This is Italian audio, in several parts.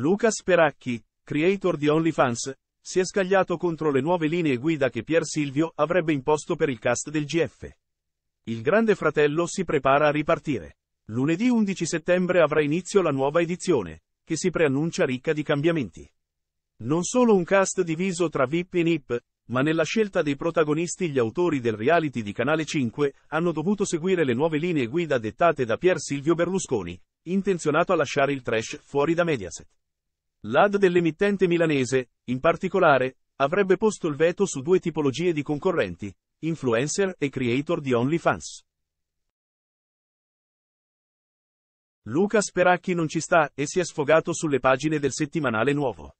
Lucas Peracchi, creator di OnlyFans, si è scagliato contro le nuove linee guida che Pier Silvio avrebbe imposto per il cast del GF. Il Grande Fratello si prepara a ripartire. Lunedì 11 settembre avrà inizio la nuova edizione, che si preannuncia ricca di cambiamenti. Non solo un cast diviso tra VIP e NIP, ma nella scelta dei protagonisti gli autori del reality di Canale 5 hanno dovuto seguire le nuove linee guida dettate da Pier Silvio Berlusconi, intenzionato a lasciare il trash fuori da Mediaset. L'AD dell'emittente milanese, in particolare, avrebbe posto il veto su due tipologie di concorrenti, influencer e creator di OnlyFans. Luca Speracchi non ci sta e si è sfogato sulle pagine del settimanale nuovo.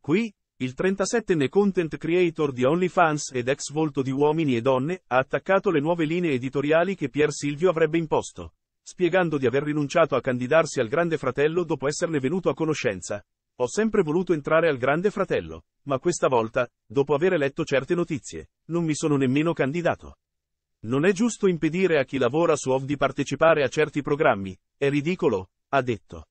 Qui, il 37enne content creator di OnlyFans ed ex volto di Uomini e Donne ha attaccato le nuove linee editoriali che Pier Silvio avrebbe imposto, spiegando di aver rinunciato a candidarsi al Grande Fratello dopo esserne venuto a conoscenza, ho sempre voluto entrare al Grande Fratello, ma questa volta, dopo aver letto certe notizie, non mi sono nemmeno candidato. Non è giusto impedire a chi lavora su OV di partecipare a certi programmi, è ridicolo, ha detto.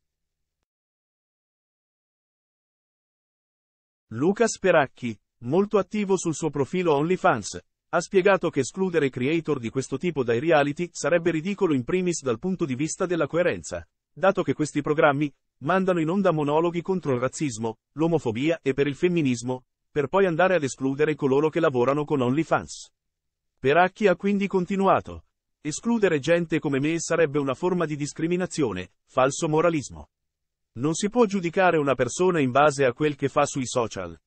Lucas Peracchi, molto attivo sul suo profilo OnlyFans, ha spiegato che escludere creator di questo tipo dai reality sarebbe ridicolo in primis dal punto di vista della coerenza, dato che questi programmi mandano in onda monologhi contro il razzismo, l'omofobia e per il femminismo, per poi andare ad escludere coloro che lavorano con OnlyFans. Peracchi ha quindi continuato. Escludere gente come me sarebbe una forma di discriminazione, falso moralismo. Non si può giudicare una persona in base a quel che fa sui social.